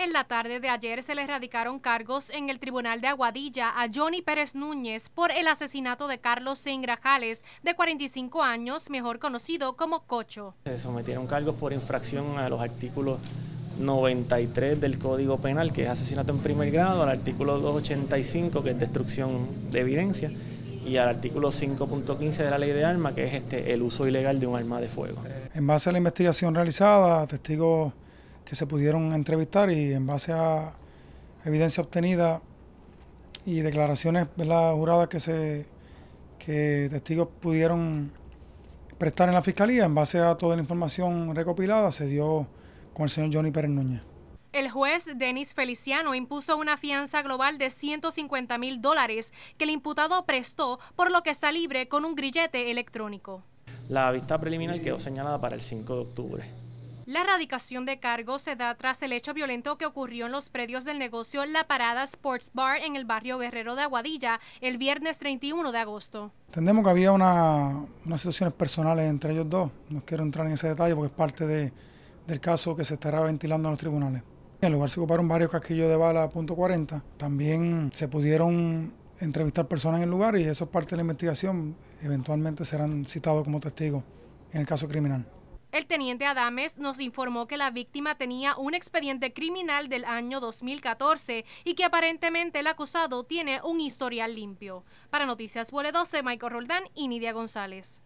En la tarde de ayer se le erradicaron cargos en el Tribunal de Aguadilla a Johnny Pérez Núñez por el asesinato de Carlos Engrajales, de 45 años, mejor conocido como Cocho. Se sometieron cargos por infracción a los artículos 93 del Código Penal, que es asesinato en primer grado, al artículo 285, que es destrucción de evidencia, y al artículo 5.15 de la Ley de Armas, que es este, el uso ilegal de un arma de fuego. En base a la investigación realizada, testigos que se pudieron entrevistar y en base a evidencia obtenida y declaraciones ¿verdad? juradas que se que testigos pudieron prestar en la fiscalía, en base a toda la información recopilada, se dio con el señor Johnny Pérez Núñez. El juez Denis Feliciano impuso una fianza global de 150 mil dólares que el imputado prestó, por lo que está libre con un grillete electrónico. La vista preliminar quedó señalada para el 5 de octubre. La erradicación de cargos se da tras el hecho violento que ocurrió en los predios del negocio La Parada Sports Bar en el barrio Guerrero de Aguadilla el viernes 31 de agosto. Entendemos que había una, unas situaciones personales entre ellos dos. No quiero entrar en ese detalle porque es parte del caso que se estará ventilando en los tribunales. En el lugar se ocuparon varios casquillos de bala punto .40. También se pudieron entrevistar personas en el lugar y eso es parte de la investigación. Eventualmente serán citados como testigos en el caso criminal. El teniente Adames nos informó que la víctima tenía un expediente criminal del año 2014 y que aparentemente el acusado tiene un historial limpio. Para Noticias Vuele 12, Michael Roldán y Nidia González.